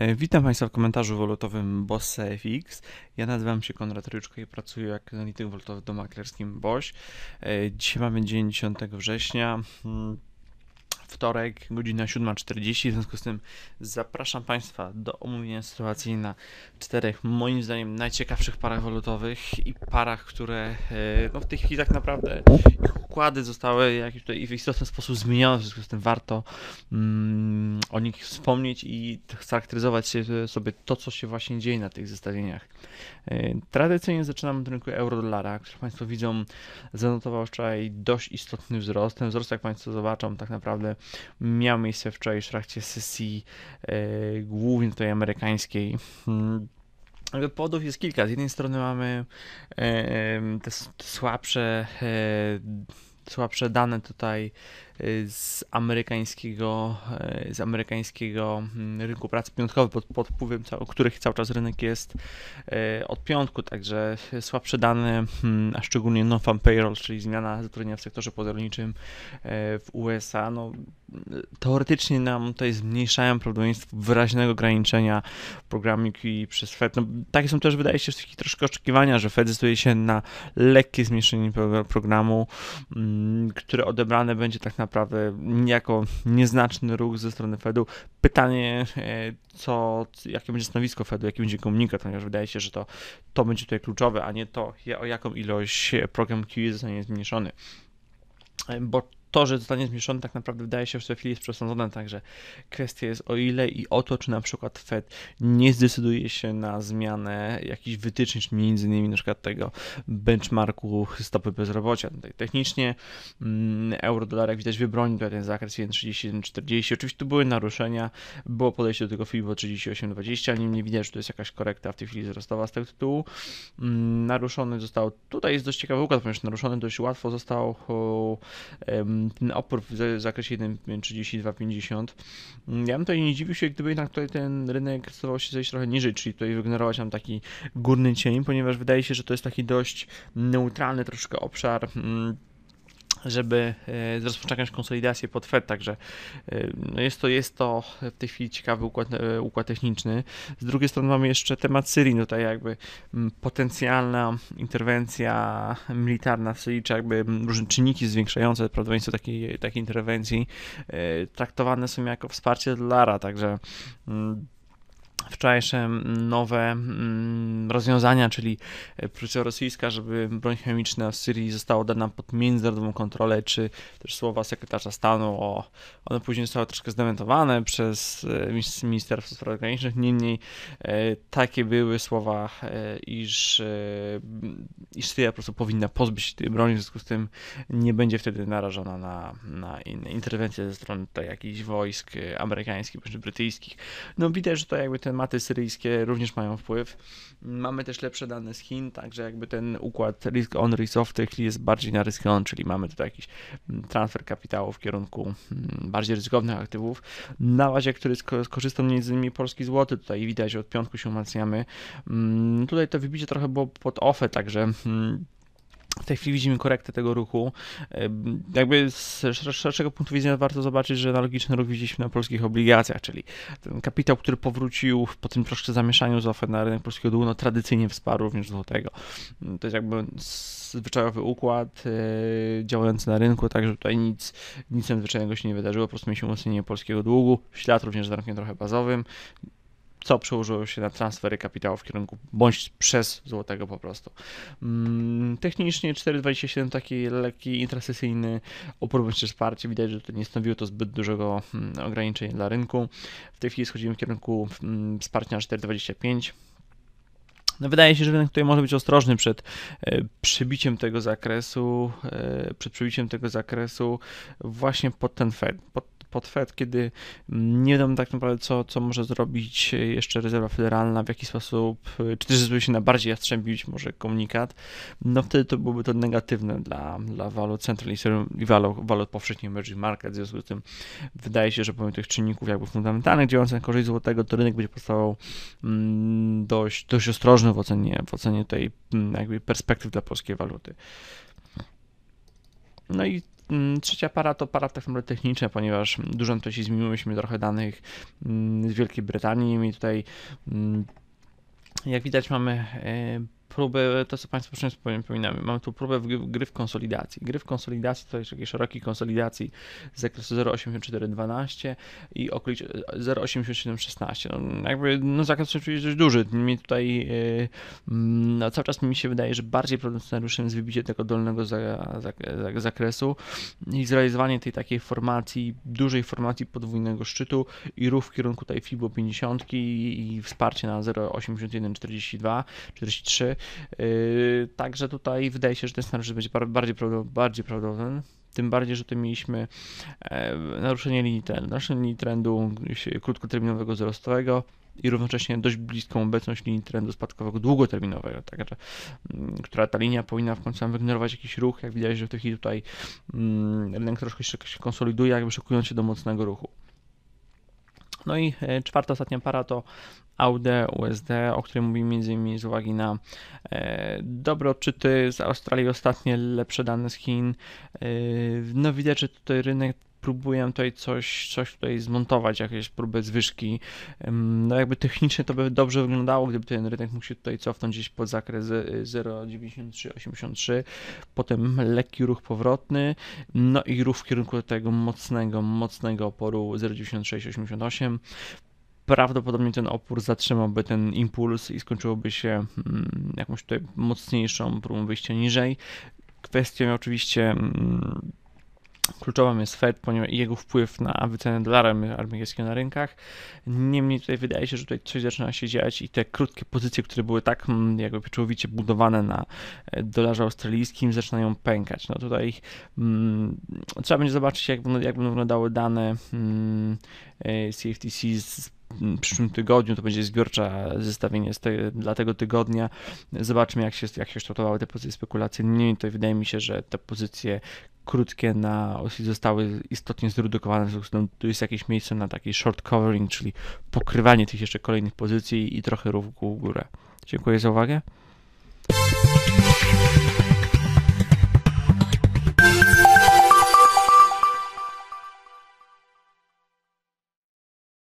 E, witam Państwa w komentarzu wolutowym Boss FX. Ja nazywam się Konrad Ryczko i pracuję jak analityk walutowy w domu Boś. E, dzisiaj mamy dzień 10 września. Hmm, wtorek, godzina 7.40. W związku z tym zapraszam Państwa do omówienia sytuacji na czterech, moim zdaniem, najciekawszych parach walutowych i parach, które e, no, w tej chwili tak naprawdę ich układy zostały jakiś tutaj w istotny sposób zmienione. W związku z tym warto mm, o nich wspomnieć i charakteryzować się e, sobie to, co się właśnie dzieje na tych zestawieniach. E, tradycyjnie zaczynamy od rynku euro-dolara, który Państwo widzą, zanotował wczoraj dość istotny wzrost. Ten wzrost, jak Państwo zobaczą, tak naprawdę miał miejsce wczoraj w trakcie sesji e, głównie tej amerykańskiej. Hmm. Powodów jest kilka. Z jednej strony mamy e, e, te słabsze, słabsze dane tutaj Y, z amerykańskiego, y, z amerykańskiego mm, rynku pracy piątkowy pod, pod wpływem których cały czas rynek jest y, od piątku, także słabsze dane, mm, a szczególnie non-farm payroll, czyli zmiana zatrudnienia w sektorze pozarolniczym w USA, no, teoretycznie nam tutaj zmniejszają prawdopodobieństwo wyraźnego ograniczenia programu QE przez Fed. No, takie są też, wydaje się, troszkę oczekiwania, że Fed zdecyduje się na lekkie zmniejszenie programu, mm, które odebrane będzie tak naprawdę naprawdę niejako nieznaczny ruch ze strony Fedu. Pytanie, e, co, jakie będzie stanowisko Fedu, jaki będzie komunikat, ponieważ wydaje się, że to, to będzie tutaj kluczowe, a nie to, o jaką ilość e, program QE zostanie zmniejszony. E, bo to, że zostanie zmniejszony, tak naprawdę wydaje się, że w tej chwili jest przesądzone, także kwestia jest o ile i o to, czy na przykład Fed nie zdecyduje się na zmianę jakichś wytycznych, między innymi na przykład tego benchmarku stopy bezrobocia. Technicznie mm, euro dolar, jak widać, wybronił ten zakres 1,30-40. Oczywiście tu były naruszenia, było podejście do tego FIBO 38,20, ale nie widać, że to jest jakaś korekta w tej chwili wzrostowa z tego tytułu. Mm, naruszony został, tutaj jest dość ciekawy układ, ponieważ naruszony dość łatwo został um, ten opór w zakresie 1,3250. Mm, ja bym tutaj nie dziwił się, gdyby jednak tutaj ten rynek stawał się zejść trochę niżej, czyli tutaj wygenerować nam taki górny cień, ponieważ wydaje się, że to jest taki dość neutralny troszkę obszar. Mm, żeby e, rozpocząć jakąś konsolidację pod Fed, także e, no jest to, jest to w tej chwili ciekawy układ, e, układ techniczny. Z drugiej strony mamy jeszcze temat Syrii, no tutaj jakby potencjalna interwencja militarna w Syrii, czy jakby różne czynniki zwiększające prawdopodobieństwo takiej, takiej interwencji traktowane są jako wsparcie dla Lara, także wczorajsze mm, nowe mm, rozwiązania, czyli e, presja rosyjska, żeby broń chemiczna w Syrii została dana pod międzynarodową kontrolę, czy też słowa sekretarza stanu, o, one później zostały troszkę zdementowane przez e, Ministerstwo Spraw Zagranicznych, niemniej e, takie były słowa, iż, iż Syria po prostu powinna pozbyć się tej broni, w związku z tym nie będzie wtedy narażona na, na interwencje ze strony jakichś wojsk amerykańskich czy brytyjskich. No widać, że to jakby ten tematy syryjskie również mają wpływ. Mamy też lepsze dane z Chin, także jakby ten układ risk on, risk off w tej chwili jest bardziej na risk on, czyli mamy tutaj jakiś mm, transfer kapitału w kierunku mm, bardziej ryzykownych aktywów. Na łazie, który skorzystał między innymi polski złoty, tutaj widać, że od piątku się umacniamy. Mm, tutaj to wybicie trochę było pod OFE, także w tej chwili widzimy korektę tego ruchu. Jakby z szerszego punktu widzenia warto zobaczyć, że analogiczny ruch widzieliśmy na polskich obligacjach, czyli ten kapitał, który powrócił po tym troszkę zamieszaniu z ofert na rynek polskiego długu no tradycyjnie wsparł również złotego. Mm, to jest jakby zwyczajowy układ e, działający na rynku, także tutaj nic, nic nadzwyczajnego się nie wydarzyło, po prostu mieliśmy umocnienie polskiego długu, ślad również z rynkiem trochę bazowym, co przełożyło się na transfery kapitału w kierunku bądź przez złotego po prostu. Mm, technicznie 4,27 taki lekki, intrasesyjny opór bądź też wsparcie. Widać, że to nie stanowiło to zbyt dużego mm, ograniczenia dla rynku. W tej chwili schodzimy w kierunku mm, wsparcia na 4,25. No wydaje się, że rynek tutaj może być ostrożny przed e, przybiciem tego zakresu, e, przed przybiciem tego zakresu właśnie pod ten Fed, pod pod Fed, kiedy nie wiadomo tak naprawdę, co, co może zrobić jeszcze rezerwa federalna, w jaki sposób, czy też żeby się na bardziej jastrzębi może komunikat, no wtedy to byłoby to negatywne dla, dla walut central i walut, walut powszechnie emerging market. W związku z tym wydaje się, że pomimo tych czynników jakby fundamentalnych działających na korzyść złotego, to rynek będzie postawał mm, dość, dość ostrożny w ocenie, w ocenie tej mm, jakby perspektyw dla polskiej waluty. No i Mm, Trzecia para to para techniczne, ponieważ dużo zmieniłyśmy trochę danych mm, z Wielkiej Brytanii i tutaj mm, jak widać mamy e, próby, to co Państwu często przypominamy, mamy tu próbę gry, gry w konsolidacji. Gry w konsolidacji to jest jakiejś szerokiej konsolidacji z zakresu 0,8412 i okolic 0,8716. No, jakby no, zakres oczywiście dość duży. Mi tutaj yy, no, cały czas mi się wydaje, że bardziej problem scenariuszem jest wybicie tego dolnego za, za, za, zakresu i zrealizowanie tej takiej formacji, dużej formacji podwójnego szczytu i rów w kierunku tej FIBO 50 i, i wsparcie na 0,8142 43 Yy, także tutaj wydaje się, że ten scenariusz będzie bardziej, bardziej prawdopodobny. Tym bardziej, że tutaj mieliśmy e, naruszenie linii trendu, naruszenie linii trendu krótkoterminowego wzrostowego i równocześnie dość bliską obecność linii trendu spadkowego długoterminowego, także, mm, która ta linia powinna w końcu wygenerować jakiś ruch, jak widać, że w tej chwili tutaj mm, rynek troszkę się konsoliduje, jakby szykując się do mocnego ruchu. No i e, czwarta, ostatnia para to AUD, USD, o której mówimy między innymi z uwagi na e, dobre odczyty z Australii, ostatnie lepsze dane z Chin. E, no widać, że tutaj rynek próbuję tutaj coś, coś tutaj zmontować, jakieś próby zwyżki. No jakby technicznie to by dobrze wyglądało, gdyby ten rynek mógł się tutaj cofnąć gdzieś pod zakres 0,9383, e, potem lekki ruch powrotny, no i ruch w kierunku tego mocnego, mocnego oporu 0,9688 prawdopodobnie ten opór zatrzymałby ten impuls i skończyłoby się hmm, jakąś tutaj mocniejszą próbą wyjścia niżej. Kwestią oczywiście hmm, Kluczowym jest Fed ponieważ jego wpływ na wycenę dolara amerykańskiego na rynkach. Niemniej tutaj wydaje się, że tutaj coś zaczyna się dziać i te krótkie pozycje, które były tak mm, jakby pieczołowicie budowane na e, dolarze australijskim zaczynają pękać. No tutaj mm, trzeba będzie zobaczyć jak, jak będą wyglądały dane mm, CFTC e, z przyszłym tygodniu to będzie zbiorcze zestawienie z te, dla tego tygodnia. Zobaczmy, jak się, jak się kształtowały te pozycje spekulacyjne. to wydaje mi się, że te pozycje krótkie na osi zostały istotnie zredukowane, w związku tu jest jakieś miejsce na taki short covering, czyli pokrywanie tych jeszcze kolejnych pozycji i trochę ruchu w górę. Dziękuję za uwagę.